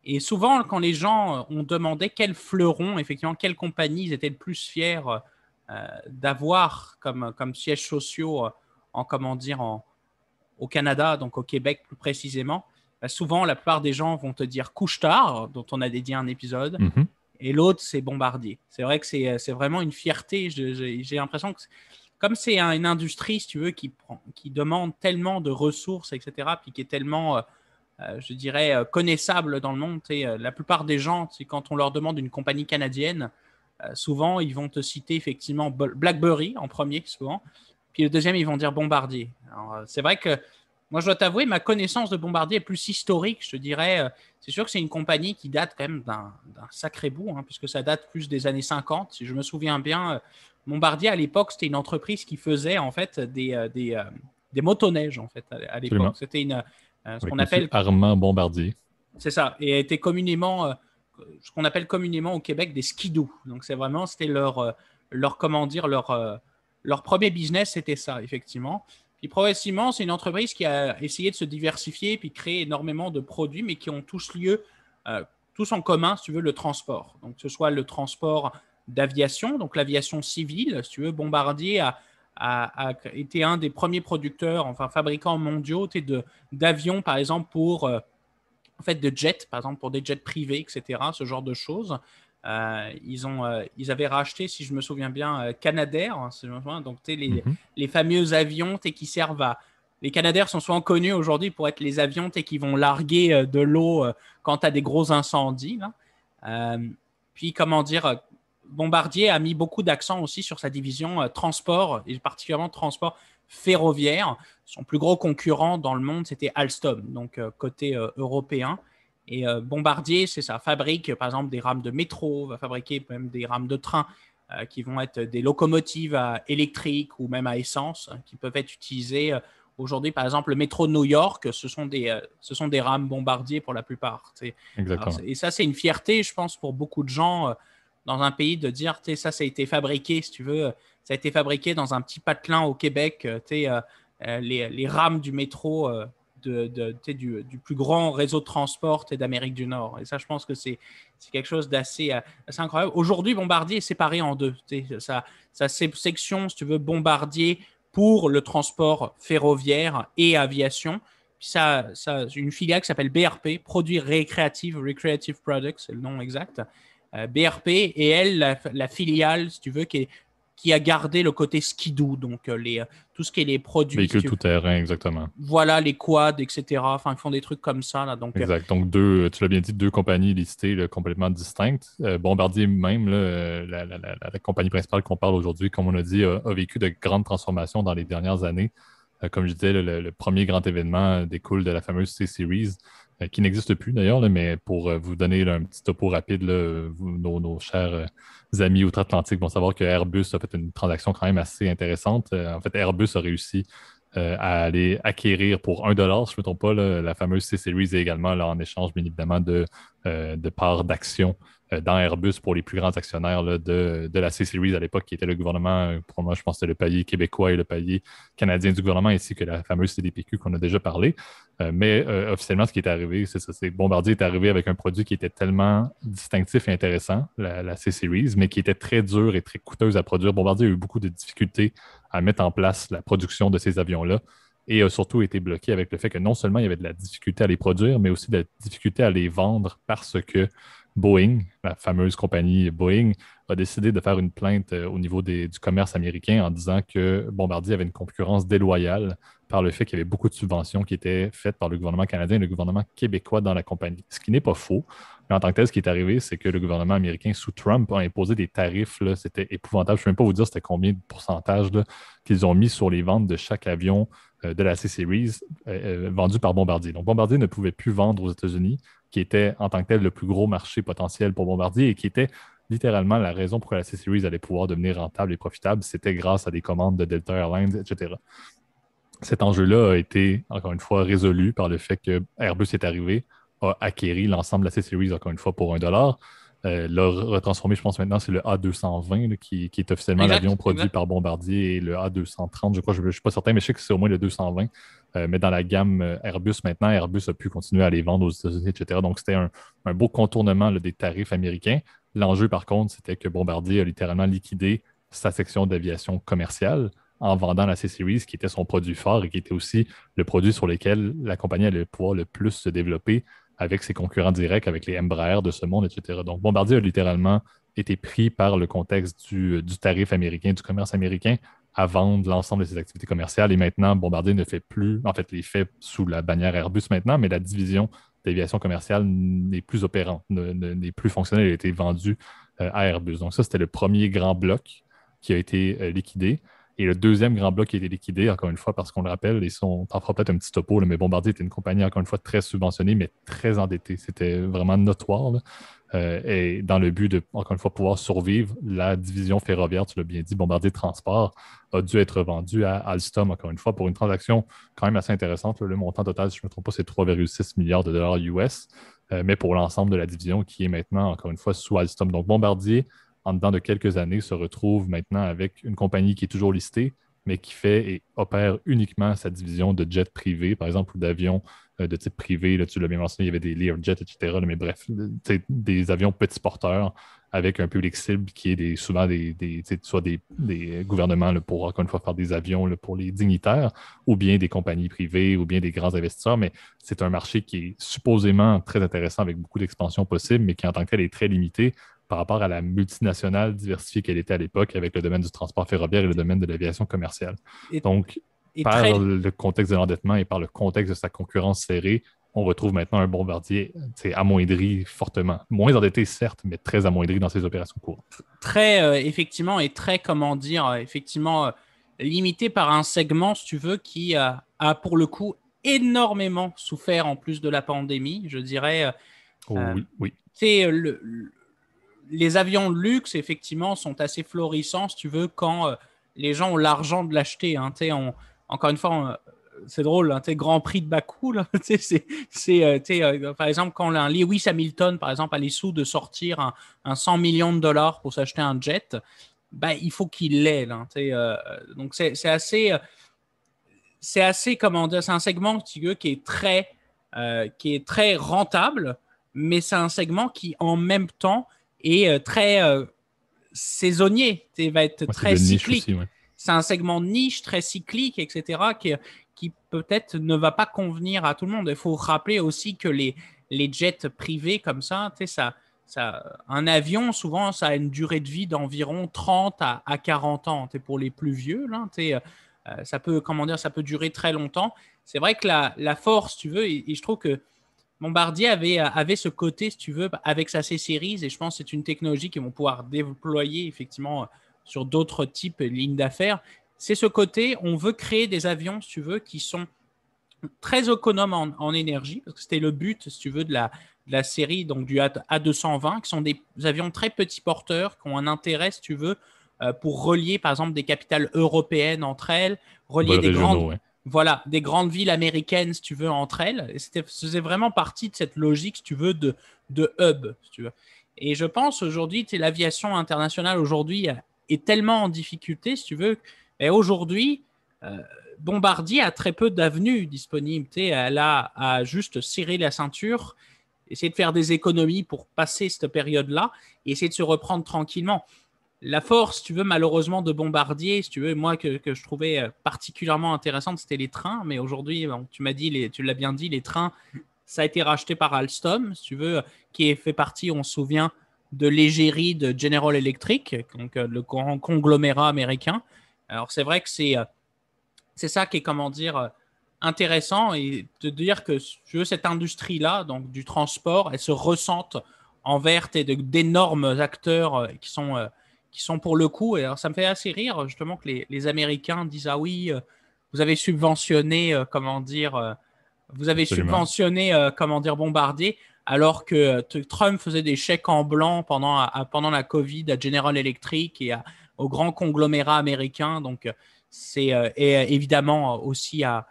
Et souvent, quand les gens ont demandé quel fleuron, effectivement, quelle compagnie ils étaient le plus fiers d'avoir comme, comme sièges sociaux en, comment dire, en, au Canada, donc au Québec plus précisément, bah, souvent, la plupart des gens vont te dire couche dont on a dédié un épisode. Mhm et l'autre, c'est Bombardier. C'est vrai que c'est euh, vraiment une fierté. J'ai l'impression que comme c'est une industrie, si tu veux, qui, prend, qui demande tellement de ressources, etc., puis qui est tellement, euh, euh, je dirais, connaissable dans le monde, et la plupart des gens, quand on leur demande une compagnie canadienne, souvent, ils vont te citer effectivement Blackberry en premier, souvent, puis le deuxième, ils vont dire Bombardier. C'est vrai que moi, je dois t'avouer, ma connaissance de Bombardier est plus historique, je te dirais. Euh, c'est sûr que c'est une compagnie qui date quand même d'un sacré bout, hein, puisque ça date plus des années 50. Si je me souviens bien, euh, Bombardier, à l'époque, c'était une entreprise qui faisait en fait des, euh, des, des motoneiges, en fait, à l'époque. C'était une, ce qu'on appelle... Armand Bombardier. C'est ça, et elle était communément, ce qu'on appelle communément au Québec des skidoo. Donc, c'est vraiment, c'était leur, leur, comment dire, leur, leur premier business, c'était ça, effectivement. Et c'est une entreprise qui a essayé de se diversifier puis créer énormément de produits, mais qui ont tous lieu, euh, tous en commun, si tu veux, le transport. Donc, que ce soit le transport d'aviation, donc l'aviation civile, si tu veux, Bombardier a, été un des premiers producteurs, enfin fabricants mondiaux d'avions, par exemple, pour, euh, en fait, de jets, par exemple, pour des jets privés, etc., ce genre de choses. Euh, ils, ont, euh, ils avaient racheté, si je me souviens bien, euh, Canadair. Hein, donc, les, mhm. les fameux avions qui servent à. Les Canadair sont souvent connus aujourd'hui pour être les avions qui vont larguer de l'eau quand tu as des gros incendies. puis, comment dire, Bombardier a mis beaucoup d'accent aussi sur sa division transport, et particulièrement transport ferroviaire. Son plus gros concurrent dans le monde, c'était Alstom, donc côté européen. Et euh, Bombardier, c'est ça, fabrique par exemple des rames de métro, va fabriquer même des rames de train euh, qui vont être des locomotives électriques ou même à essence hein, qui peuvent être utilisées. Euh, aujourd'hui, par exemple, le métro de New York, ce sont des, ce sont des rames Bombardier pour la plupart. et ça, c'est une fierté, je pense, pour beaucoup de gens dans un pays de dire, ça, ça a été fabriqué, si tu veux, ça a été fabriqué dans un petit patelin au Québec, les, les, rames du métro du, plus grand réseau de transport d'Amérique du Nord. Et ça, je pense que c'est quelque chose d'assez euh, incroyable. Aujourd'hui, Bombardier est séparé en deux. ça sa section, si tu veux, Bombardier pour le transport ferroviaire et aviation. ça, ça une filiale qui s'appelle BRP, Produits Récréatifs Recreative Products, c'est le nom exact. Euh, BRP et elle, la, la, filiale, si tu veux, qui est qui a gardé le côté skidoo, donc euh, les, euh, tout ce qui est les produits. Véhicules tout-terrain, exactement. Voilà, les quads, etc. Enfin, ils font des trucs comme ça. Là, euh, exact. Donc, deux, tu l'as bien dit, deux compagnies listées complètement distinctes. Bombardier même, la, compagnie principale qu'on parle aujourd'hui, comme on a dit, a, vécu de grandes transformations dans les dernières années. comme je disais, le, premier grand événement découle de la fameuse C-Series, qui n'existe plus d'ailleurs, mais pour vous donner un petit topo rapide, nos chers amis outre-Atlantique vont savoir que Airbus a fait une transaction quand même assez intéressante. Euh, en fait, Airbus a réussi euh, à aller acquérir pour un dollar, je ne me trompe pas, la fameuse C-Series et également là, en échange, bien évidemment, de, euh, de parts d'actions euh, dans Airbus pour les plus grands actionnaires de, la C-Series à l'époque, qui était le gouvernement, euh, pour moi, je pense que c'était le palier québécois et le palier canadien du gouvernement, ainsi que la fameuse CDPQ qu'on a déjà parlé. Euh, mais officiellement, ce qui est arrivé, c'est ça, c'est Bombardier est arrivé avec un produit qui était tellement distinctif et intéressant, la, la C-Series, mais qui était très dur et très coûteuse à produire. Bombardier a eu beaucoup de difficultés à mettre en place la production de ces avions-là et a surtout été bloqué avec le fait que non seulement il y avait de la difficulté à les produire, mais aussi de la difficulté à les vendre parce que Boeing, la fameuse compagnie Boeing, a décidé de faire une plainte euh, au niveau du commerce américain en disant que Bombardier avait une concurrence déloyale par le fait qu'il y avait beaucoup de subventions qui étaient faites par le gouvernement canadien et le gouvernement québécois dans la compagnie. Ce qui n'est pas faux, mais en tant que tel, ce qui est arrivé, c'est que le gouvernement américain sous Trump a imposé des tarifs, c'était épouvantable. Je ne peux même pas vous dire c'était combien de pourcentage qu'ils ont mis sur les ventes de chaque avion euh, de la C-Series euh, vendu par Bombardier. Donc Bombardier ne pouvait plus vendre aux États-Unis qui était en tant que tel le plus gros marché potentiel pour Bombardier et qui était littéralement la raison pour laquelle la C-Series allait pouvoir devenir rentable et profitable, c'était grâce à des commandes de Delta Airlines, etc. Cet enjeu-là a été, encore une fois, résolu par le fait que Airbus est arrivé, a acquéri l'ensemble de la C-Series, encore une fois, pour un dollar. Euh, l'a retransformé, je pense maintenant, c'est le A220 qui, est officiellement l'avion produit par Bombardier et le A230, je crois, je ne suis pas certain, mais je sais que c'est au moins le 220 euh, mais dans la gamme euh, Airbus maintenant, Airbus a pu continuer à les vendre aux États-Unis, etc. Donc, c'était un, beau contournement des tarifs américains. L'enjeu, par contre, c'était que Bombardier a littéralement liquidé sa section d'aviation commerciale en vendant la C-Series, qui était son produit fort et qui était aussi le produit sur lequel la compagnie allait pouvoir le plus se développer avec ses concurrents directs, avec les Embraer de ce monde, etc. Donc, Bombardier a littéralement été pris par le contexte du euh, tarif américain, du commerce américain, à vendre l'ensemble de ses activités commerciales. Et maintenant, Bombardier ne fait plus, en fait, les fait sous la bannière Airbus maintenant, mais la division d'aviation commerciale n'est plus opérante, n'est plus fonctionnelle, elle a été vendue euh, à Airbus. Donc ça, c'était le premier grand bloc qui a été euh, liquidé. Et le deuxième grand bloc qui a été liquidé, encore une fois, parce qu'on le rappelle, ils sont en fera peut-être un petit topo, mais Bombardier était une compagnie, encore une fois, très subventionnée, mais très endettée. C'était vraiment notoire. Euh, et dans le but de, encore une fois, pouvoir survivre, la division ferroviaire, tu l'as bien dit, Bombardier Transport, a dû être vendue à Alstom, encore une fois, pour une transaction quand même assez intéressante. Le montant total, si je ne me trompe pas, c'est 3,6 milliards de dollars US, euh, mais pour l'ensemble de la division qui est maintenant, encore une fois, sous Alstom. Donc, Bombardier, en dedans de quelques années, se retrouve maintenant avec une compagnie qui est toujours listée, mais qui fait et opère uniquement sa division de jets privés, par exemple, ou d'avions euh, de type privé. Là, tu l'as bien mentionné, il y avait des Learjet, etc. mais bref, des avions petits porteurs avec un public cible qui est des, souvent des, soit des, gouvernements pour, encore une fois, faire des avions pour les dignitaires, ou bien des compagnies privées, ou bien des grands investisseurs. Mais c'est un marché qui est supposément très intéressant avec beaucoup d'expansion possible, mais qui en tant que tel est très limité par rapport à la multinationale diversifiée qu'elle était à l'époque avec le domaine du transport ferroviaire et le domaine de l'aviation commerciale. Et, Donc, par le contexte de l'endettement et par le contexte de sa concurrence serrée, on retrouve maintenant un bombardier amoindri fortement. Moins endetté, certes, mais très amoindri dans ses opérations courtes. Très, euh, effectivement, et très, comment dire, euh, effectivement, euh, limité par un segment, si tu veux, qui a pour le coup énormément souffert en plus de la pandémie, je dirais. Oh oui, oui. C'est le les avions de luxe, effectivement, sont assez florissants, si tu veux, quand euh, les gens ont l'argent de l'acheter. Hein, encore une fois, euh, c'est drôle, hein, Grand Prix de Bakou, là, euh, par exemple, quand un Lewis Hamilton, par exemple, a les sous de sortir un, 100 millions de dollars pour s'acheter un jet, ben il faut qu'il l'ait. donc, c'est, assez, c'est assez, comment dire, c'est un segment qui est très, qui est très rentable, mais c'est un segment qui, en même temps, et euh, très euh, saisonnier. Il va être très cyclique. C'est un segment de niche, très cyclique, etc., qui, peut-être ne va pas convenir à tout le monde. Il faut rappeler aussi que les, les jets privés comme ça, ça, ça, un avion, souvent, ça a une durée de vie d'environ 30 à, 40 ans. Es pour les plus vieux, là, euh, ça peut, comment dire, ça peut durer très longtemps. C'est vrai que la, force, tu veux, et je trouve que Bombardier avait, euh, avait ce côté, si tu veux, avec sa C-Series, et je pense que c'est une technologie qu'ils vont pouvoir déployer effectivement euh, sur d'autres types de lignes d'affaires. C'est ce côté, on veut créer des avions, si tu veux, qui sont très économes en, énergie, parce que c'était le but, si tu veux, de la, la série, donc du A220, qui sont des avions très petits porteurs, qui ont un intérêt, si tu veux, euh, pour relier, par exemple, des capitales européennes entre elles, relier des, grandes voilà, des grandes villes américaines, si tu veux, entre elles. Et c'était, vraiment partie de cette logique, si tu veux, de, hub, si tu veux. Et je pense aujourd'hui, l'aviation internationale aujourd'hui est tellement en difficulté, si tu veux. Et aujourd'hui, euh, Bombardier a très peu d'avenues disponibles. Elle a à juste serré la ceinture, essayer de faire des économies pour passer cette période-là et essayer de se reprendre tranquillement la force, tu veux, malheureusement, de Bombardier, si tu veux, moi que, je trouvais euh, particulièrement intéressante, c'était les trains. Mais aujourd'hui, tu m'as dit, tu l'as bien dit, les trains, ça a été racheté par Alstom, si tu veux, qui fait partie, on se souvient, de l'égérie de General Electric, donc euh, le grand conglomérat américain. Alors c'est vrai que c'est euh, c'est ça qui est comment dire intéressant et de dire que si veux, cette industrie là, donc du transport, elle se ressente de d'énormes acteurs qui sont qui sont pour le coup, et alors ça me fait assez rire justement que les, les Américains disent ah oui, euh, vous avez subventionné, euh, comment dire, euh, vous avez subventionné, comment dire, Bombardier, alors que Trump faisait des chèques en blanc pendant, pendant la Covid à General Electric et aux grands conglomérats américains. Donc c'est évidemment aussi à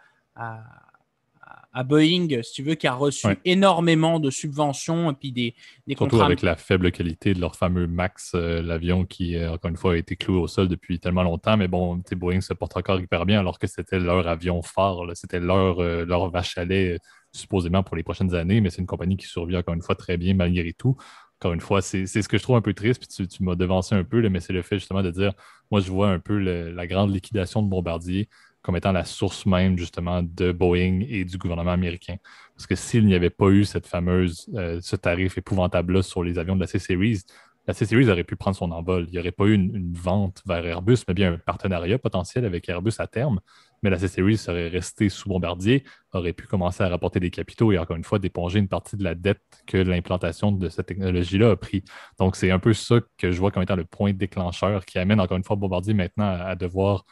à Boeing, si tu veux, qui a reçu énormément de subventions et puis des, des Surtout avec la faible qualité de leur fameux Max, euh, l'avion qui, euh, encore une fois, a été cloué au sol depuis tellement longtemps. Mais bon, Boeing se porte encore hyper bien alors que c'était leur avion phare, c'était leur, euh, leur vache à supposément pour les prochaines années. Mais c'est une compagnie qui survit encore une fois très bien malgré tout. Encore une fois, c'est ce que je trouve un peu triste, puis tu, m'as devancé un peu, mais c'est le fait justement de dire, moi je vois un peu la grande liquidation de Bombardier comme étant la source même justement de Boeing et du gouvernement américain. Parce que s'il n'y avait pas eu cette fameuse, euh, ce tarif épouvantable-là sur les avions de la C-Series, la C-Series aurait pu prendre son envol. Il n'y aurait pas eu une, vente vers Airbus, mais bien un partenariat potentiel avec Airbus à terme. Mais la C-Series serait restée sous Bombardier, aurait pu commencer à rapporter des capitaux et encore une fois d'éponger une partie de la dette que l'implantation de cette technologie-là a pris. Donc c'est un peu ça que je vois comme étant le point déclencheur qui amène encore une fois Bombardier maintenant à devoir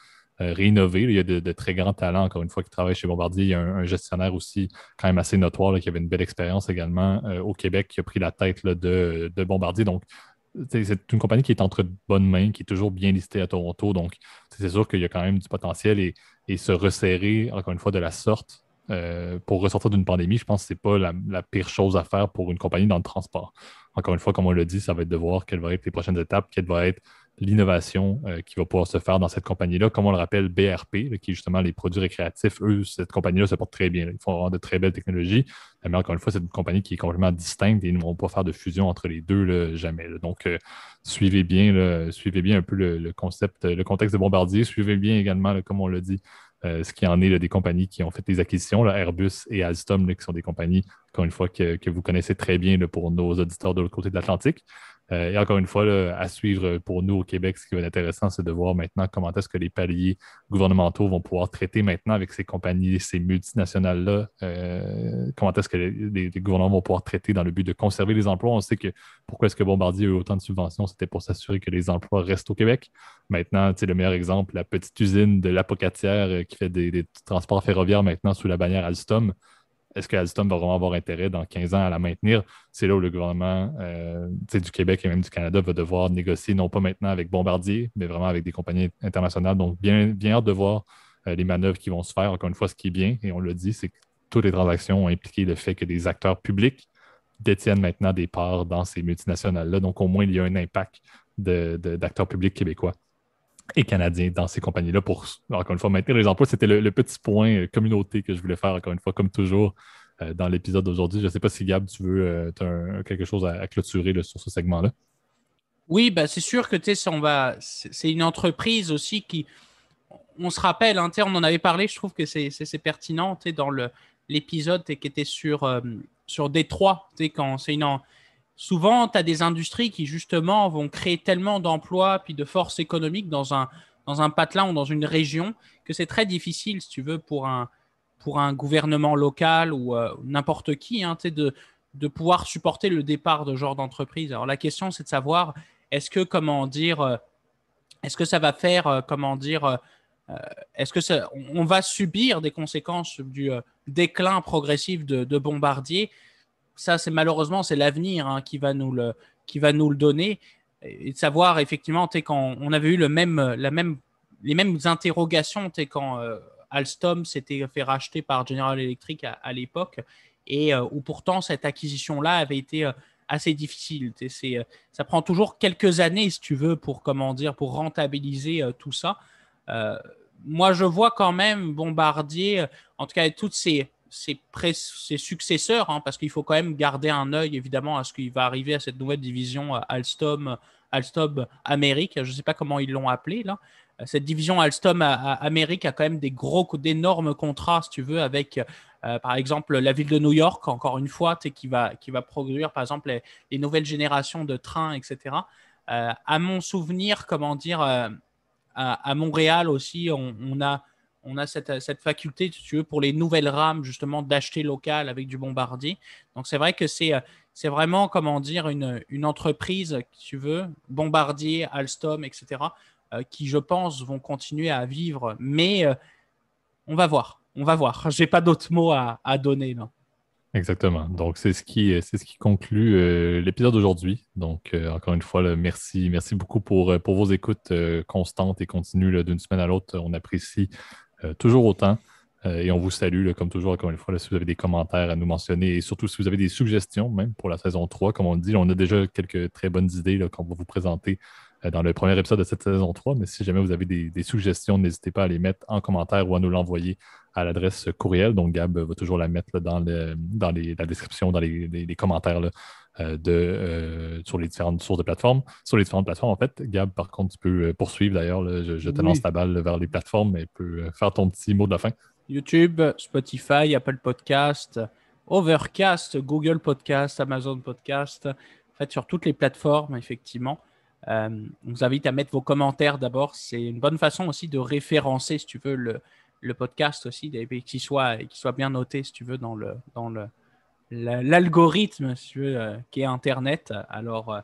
euh, Il y a de, très grands talents, encore une fois, qui travaillent chez Bombardier. Il y a un, gestionnaire aussi, quand même assez notoire, qui avait une belle expérience également euh, au Québec, qui a pris la tête de, Bombardier. Donc, c'est une compagnie qui est entre de bonnes mains, qui est toujours bien listée à Toronto. Donc, c'est sûr qu'il y a quand même du potentiel et, se resserrer, encore une fois, de la sorte. Euh, pour ressortir d'une pandémie, je pense que ce n'est pas la, pire chose à faire pour une compagnie dans le transport. Encore une fois, comme on l'a dit, ça va être de voir quelles vont être les prochaines étapes, quelle va être l'innovation euh, qui va pouvoir se faire dans cette compagnie-là. Comme on le rappelle, BRP, qui est justement les produits récréatifs, eux, cette compagnie-là se porte très bien. Ils font de très belles technologies. Mais encore une fois, c'est une compagnie qui est complètement distincte et ils ne vont pas faire de fusion entre les deux jamais. Donc, euh, suivez bien, suivez bien un peu le, concept, le contexte de Bombardier. Suivez bien également, comme on l'a dit, euh, ce qui en est des compagnies qui ont fait des acquisitions, Airbus et Alstom, qui sont des compagnies, encore une fois, que, que vous connaissez très bien pour nos auditeurs de l'autre côté de l'Atlantique. Euh, et encore une fois, à suivre pour nous au Québec, ce qui va être intéressant, c'est de voir maintenant comment est-ce que les paliers gouvernementaux vont pouvoir traiter maintenant avec ces compagnies, ces multinationales-là, euh, comment est-ce que les, gouvernements vont pouvoir traiter dans le but de conserver les emplois. On sait que pourquoi est-ce que Bombardier a eu autant de subventions, c'était pour s'assurer que les emplois restent au Québec. Maintenant, c'est le meilleur exemple, la petite usine de l'Apocatière euh, qui fait des, transports ferroviaires maintenant sous la bannière Alstom est-ce que Alstom va vraiment avoir intérêt dans 15 ans à la maintenir? C'est là où le gouvernement euh, du Québec et même du Canada va devoir négocier, non pas maintenant avec Bombardier, mais vraiment avec des compagnies internationales. Donc, bien, bien hâte de voir euh, les manœuvres qui vont se faire. Encore une fois, ce qui est bien, et on l'a dit, c'est que toutes les transactions ont impliqué le fait que des acteurs publics détiennent maintenant des parts dans ces multinationales-là. Donc, au moins, il y a un impact d'acteurs de, publics québécois et Canadiens dans ces compagnies-là pour, encore une fois, maintenir les emplois. C'était le, petit point euh, communauté que je voulais faire, encore une fois, comme toujours euh, dans l'épisode d'aujourd'hui. Je ne sais pas si Gab, tu veux euh, quelque chose à, clôturer sur ce segment-là. Oui, ben, c'est sûr que on va... c'est une entreprise aussi qui, on se rappelle, hein, on en avait parlé, je trouve que c'est pertinent dans l'épisode qui était sur, sur Détroit, quand c'est une, souvent, tu as des industries qui, justement, vont créer tellement d'emplois puis de force économique dans un, dans patelin ou dans une région que c'est très difficile, si tu veux, pour un, gouvernement local ou euh, n'importe qui, hein, de, pouvoir supporter le départ de genre d'entreprise. Alors, la question, c'est de savoir, est-ce que, comment dire, euh, est-ce que ça va faire, euh, comment dire, est-ce que ça, on va subir des conséquences du déclin progressif de Bombardier ça, c'est malheureusement, c'est l'avenir hein, qui, va nous le, qui va nous le donner. Et de savoir, effectivement, quand on avait eu le même, la même, les mêmes interrogations quand euh, Alstom s'était fait racheter par General Electric à, l'époque, et euh, où pourtant cette acquisition-là avait été euh, assez difficile. C'est, ça prend toujours quelques années, si tu veux, pour, comment dire, pour rentabiliser tout ça moi, je vois quand même Bombardier, en tout cas, toutes ces, ses, successeurs, hein, parce qu'il faut quand même garder un œil évidemment à ce qui va arriver à cette nouvelle division euh, Alstom, euh, Alstom Amérique, je ne sais pas comment ils l'ont appelée là. Euh, cette division Alstom Amérique a quand même des gros, d'énormes contrats, si tu veux, avec par exemple la ville de New York, encore une fois, qui va, qui va produire par exemple les, nouvelles générations de trains, etc. à mon souvenir, comment dire, à, Montréal aussi, on a on a cette, faculté, si tu veux, pour les nouvelles rames, justement, d'acheter local avec du bombardier. Donc, c'est vrai que c'est, euh, c'est vraiment, comment dire, une, entreprise, si tu veux, bombardier, Alstom, etc., euh, qui, je pense, vont continuer à vivre. Mais euh, on va voir, on va voir. Je n'ai pas d'autres mots à, donner. Exactement. Donc, c'est ce qui, c'est ce qui conclut l'épisode d'aujourd'hui. Donc, encore une fois, merci, merci beaucoup pour, pour vos écoutes constantes et continues d'une semaine à l'autre. On apprécie euh, toujours autant. Euh, et on vous salue, comme toujours, comme une fois, si vous avez des commentaires à nous mentionner et surtout si vous avez des suggestions, même pour la saison 3, comme on dit, on a déjà quelques très bonnes idées qu'on va vous présenter euh, dans le premier épisode de cette saison 3. Mais si jamais vous avez des, suggestions, n'hésitez pas à les mettre en commentaire ou à nous l'envoyer à l'adresse courriel. Donc, Gab va toujours la mettre dans, la description, dans les, commentaires euh, de, euh, sur les différentes sources de plateformes. Sur les différentes plateformes, en fait, Gab, par contre, tu peux poursuivre d'ailleurs. Je, te lance la balle vers les plateformes et peut faire ton petit mot de la fin. YouTube, Spotify, Apple Podcast, Overcast, Google Podcast, Amazon Podcast. En fait, sur toutes les plateformes, effectivement. Euh, on vous invite à mettre vos commentaires d'abord. C'est une bonne façon aussi de référencer, si tu veux, le, podcast aussi, et qu'il soit, bien noté, si tu veux, dans le dans le l'algorithme si tu veux, euh, qui est Internet. Alors, euh,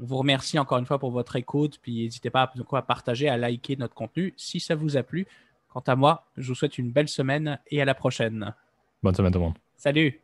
on vous remercie encore une fois pour votre écoute. Puis n'hésitez pas à, à partager, à liker notre contenu si ça vous a plu. Quant à moi, je vous souhaite une belle semaine et à la prochaine. Bonne semaine tout le monde. Salut